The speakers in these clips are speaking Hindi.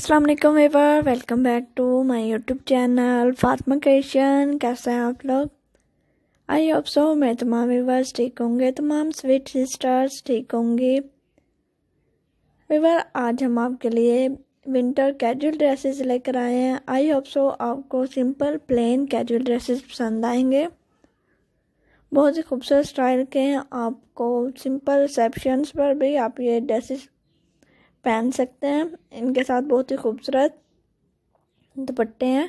अस्सलाम वालेकुम ever welcome back to my YouTube channel Fatma creation कैसे हैं आप लोग आई होप सो मैं तमाम व्यूवर्स ठीक होंगे तमाम स्वीट सिस्टर्स ठीक होंगे व्यूवर आज हम आपके लिए विंटर कैजुअल ड्रेसेस लेकर आए हैं आई होप सो आपको सिंपल प्लेन कैजुअल ड्रेसेस पसंद आएंगे बहुत ही खूबसूरत स्टाइल के हैं आपको सिंपल रिसेप्शन पर भी आप ये ड्रेसेस पहन सकते हैं इनके साथ बहुत ही खूबसूरत दुपट्टे हैं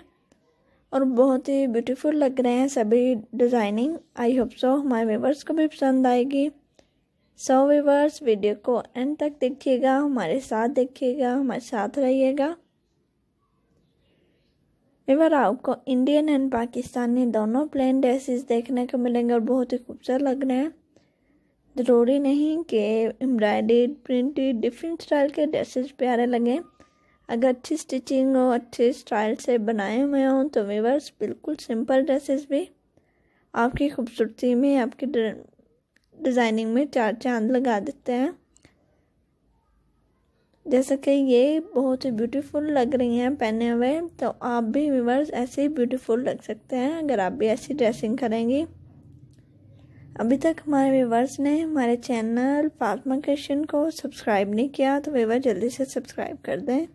और बहुत ही ब्यूटीफुल लग रहे हैं सभी डिज़ाइनिंग आई होप सो हमारे व्यूवर्स को भी पसंद आएगी सो so, व्यूवर्स वीडियो को एंड तक देखिएगा हमारे साथ देखिएगा हमारे साथ रहिएगा एवर आपको इंडियन एंड पाकिस्तानी दोनों प्लेन ड्रेसेस देखने को मिलेंगे और बहुत ही खूबसूरत लग रहे हैं ज़रूरी नहीं कि एम्ब्रॉयडेड प्रिंटेड डिफरेंट स्टाइल के ड्रेसेस प्यारे लगें अगर अच्छी स्टिचिंग हो अच्छे स्टाइल से बनाए हुए हों तो वीवर्स बिल्कुल सिंपल ड्रेसेस भी आपकी खूबसूरती में आपकी डिज़ाइनिंग में चार चांद लगा देते हैं जैसा कि ये बहुत ही ब्यूटीफुल लग रही हैं पहने हुए तो आप भी वीवर्स ऐसे ही ब्यूटीफुल लग सकते हैं अगर आप भी ऐसी ड्रेसिंग करेंगी अभी तक हमारे व्यूवर्स ने हमारे चैनल फातमा किशन को सब्सक्राइब नहीं किया तो व्यूवर जल्दी से सब्सक्राइब कर दें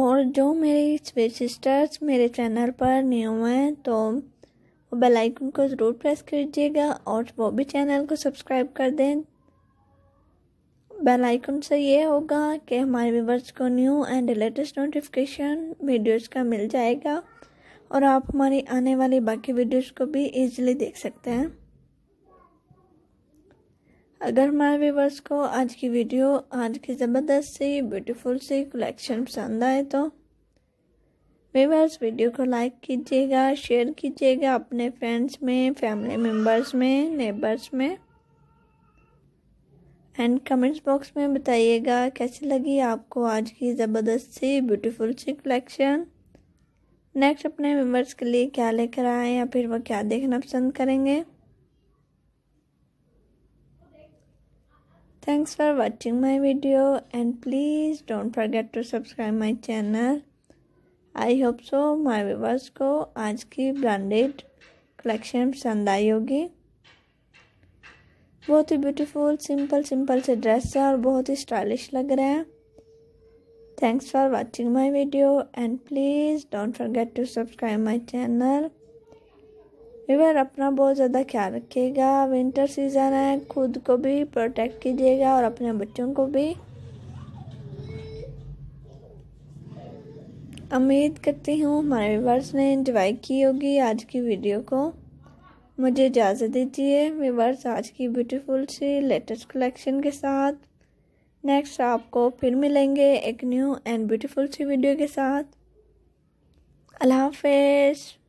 और जो मेरे सिस्टर्स मेरे चैनल पर न्यू हैं तो वो बेल आइकन को ज़रूर प्रेस कीजिएगा और वो भी चैनल को सब्सक्राइब कर दें बेल आइकन से ये होगा कि हमारे व्यूवर्स को new and latest notification videos का मिल जाएगा और आप हमारी आने वाली बाकी वीडियोस को भी इजीली देख सकते हैं अगर हमारे व्यूवर्स को आज की वीडियो आज की ज़बरदस्त सी ब्यूटीफुल सी कलेक्शन पसंद आए तो व्यूवर्स वीडियो को लाइक कीजिएगा शेयर कीजिएगा अपने फ्रेंड्स में फैमिली मेम्बर्स में नेबर्स में एंड कमेंट्स बॉक्स में बताइएगा कैसी लगी आपको आज की ज़बरदस्त सी ब्यूटीफुल सी कलेक्शन नेक्स्ट अपने मेम्बर्स के लिए क्या लेकर आए या फिर वो क्या देखना पसंद करेंगे thanks for watching my video and please don't forget to subscribe my channel I hope so my viewers को आज की ब्रांडेड कलेक्शन पसंद आई होगी बहुत ही ब्यूटीफुल सिंपल सिंपल से ड्रेस है और बहुत ही स्टाइलिश लग रहा है Thanks for watching my video and please don't forget to subscribe my channel. विवर अपना बहुत ज़्यादा ख्याल रखिएगा विंटर सीज़न है खुद को भी प्रोटेक्ट कीजिएगा और अपने बच्चों को भी उम्मीद करती हूँ हमारे विवर्स ने इंजॉय की होगी आज की वीडियो को मुझे इजाज़त दीजिए विवर्स आज की ब्यूटीफुल सी लेटेस्ट कलेक्शन के साथ नेक्स्ट आपको फिर मिलेंगे एक न्यू एंड ब्यूटीफुल सी वीडियो के साथ अल्लाह हाफ